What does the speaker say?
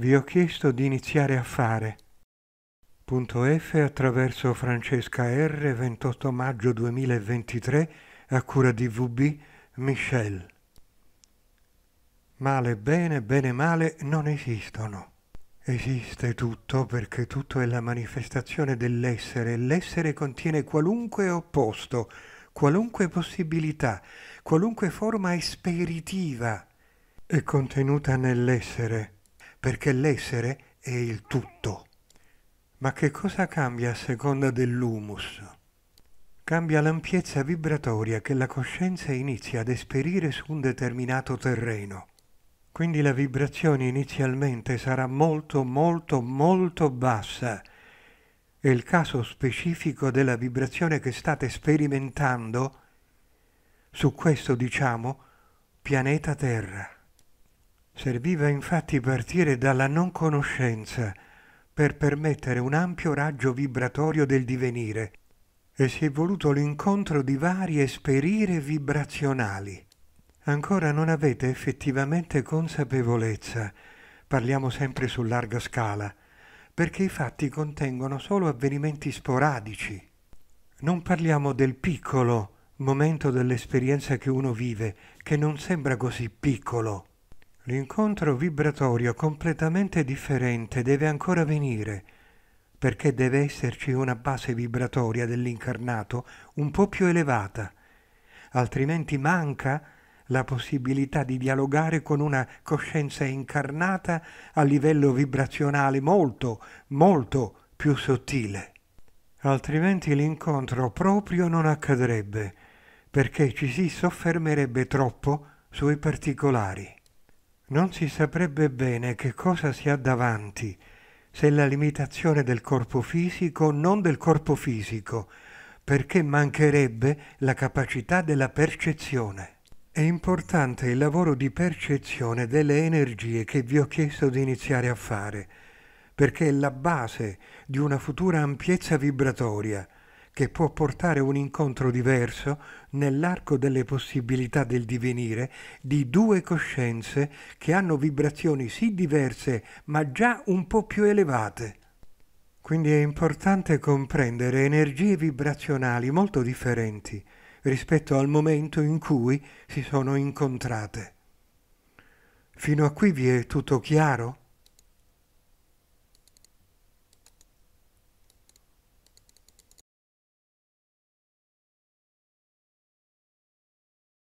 vi ho chiesto di iniziare a fare. Punto F attraverso Francesca R 28 maggio 2023 a cura di VB Michel. Male bene, bene male non esistono. Esiste tutto perché tutto è la manifestazione dell'essere l'essere contiene qualunque opposto, qualunque possibilità, qualunque forma esperitiva è contenuta nell'essere perché l'essere è il tutto. Ma che cosa cambia a seconda dell'humus? Cambia l'ampiezza vibratoria che la coscienza inizia ad esperire su un determinato terreno. Quindi la vibrazione inizialmente sarà molto, molto, molto bassa e il caso specifico della vibrazione che state sperimentando su questo diciamo pianeta Terra. Serviva infatti partire dalla non conoscenza per permettere un ampio raggio vibratorio del divenire e si è voluto l'incontro di varie sperire vibrazionali. Ancora non avete effettivamente consapevolezza, parliamo sempre su larga scala, perché i fatti contengono solo avvenimenti sporadici. Non parliamo del piccolo momento dell'esperienza che uno vive, che non sembra così piccolo. L'incontro vibratorio completamente differente deve ancora venire, perché deve esserci una base vibratoria dell'incarnato un po' più elevata, altrimenti manca la possibilità di dialogare con una coscienza incarnata a livello vibrazionale molto, molto più sottile. Altrimenti l'incontro proprio non accadrebbe, perché ci si soffermerebbe troppo sui particolari. Non si saprebbe bene che cosa si ha davanti, se la limitazione del corpo fisico o non del corpo fisico, perché mancherebbe la capacità della percezione. È importante il lavoro di percezione delle energie che vi ho chiesto di iniziare a fare, perché è la base di una futura ampiezza vibratoria, che può portare un incontro diverso nell'arco delle possibilità del divenire di due coscienze che hanno vibrazioni sì diverse ma già un po' più elevate. Quindi è importante comprendere energie vibrazionali molto differenti rispetto al momento in cui si sono incontrate. Fino a qui vi è tutto chiaro?